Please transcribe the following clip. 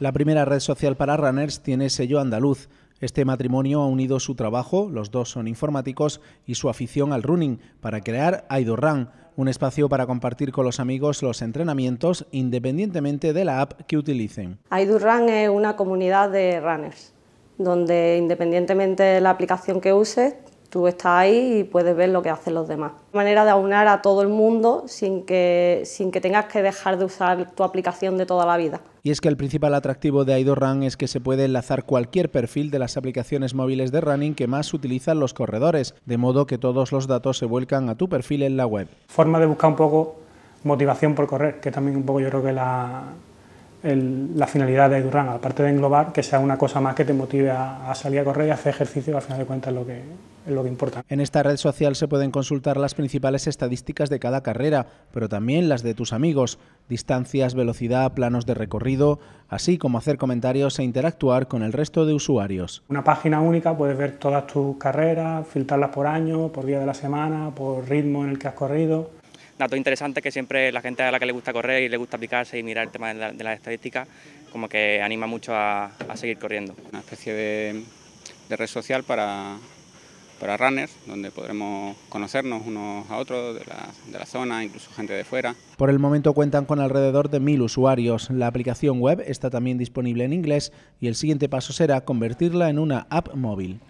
La primera red social para runners tiene sello andaluz. Este matrimonio ha unido su trabajo, los dos son informáticos, y su afición al running para crear Run, un espacio para compartir con los amigos los entrenamientos independientemente de la app que utilicen. Run es una comunidad de runners, donde independientemente de la aplicación que uses, tú estás ahí y puedes ver lo que hacen los demás. Manera de aunar a todo el mundo sin que, sin que tengas que dejar de usar tu aplicación de toda la vida. Y es que el principal atractivo de Aidorun es que se puede enlazar cualquier perfil de las aplicaciones móviles de running que más utilizan los corredores, de modo que todos los datos se vuelcan a tu perfil en la web. Forma de buscar un poco motivación por correr, que también un poco yo creo que la, la finalidad de run, aparte de englobar, que sea una cosa más que te motive a, salir a correr y hacer ejercicio, que al final de cuentas lo que, es lo que importa. En esta red social se pueden consultar las principales estadísticas de cada carrera, pero también las de tus amigos, distancias, velocidad, planos de recorrido, así como hacer comentarios e interactuar con el resto de usuarios. Una página única puedes ver todas tus carreras, filtrarlas por año, por día de la semana, por ritmo en el que has corrido dato interesante que siempre la gente a la que le gusta correr y le gusta aplicarse y mirar el tema de, de las estadísticas, como que anima mucho a, a seguir corriendo. Una especie de, de red social para, para runners, donde podremos conocernos unos a otros de la, de la, zona, incluso gente de fuera. Por el momento cuentan con alrededor de mil usuarios. La aplicación web está también disponible en inglés y el siguiente paso será convertirla en una app móvil.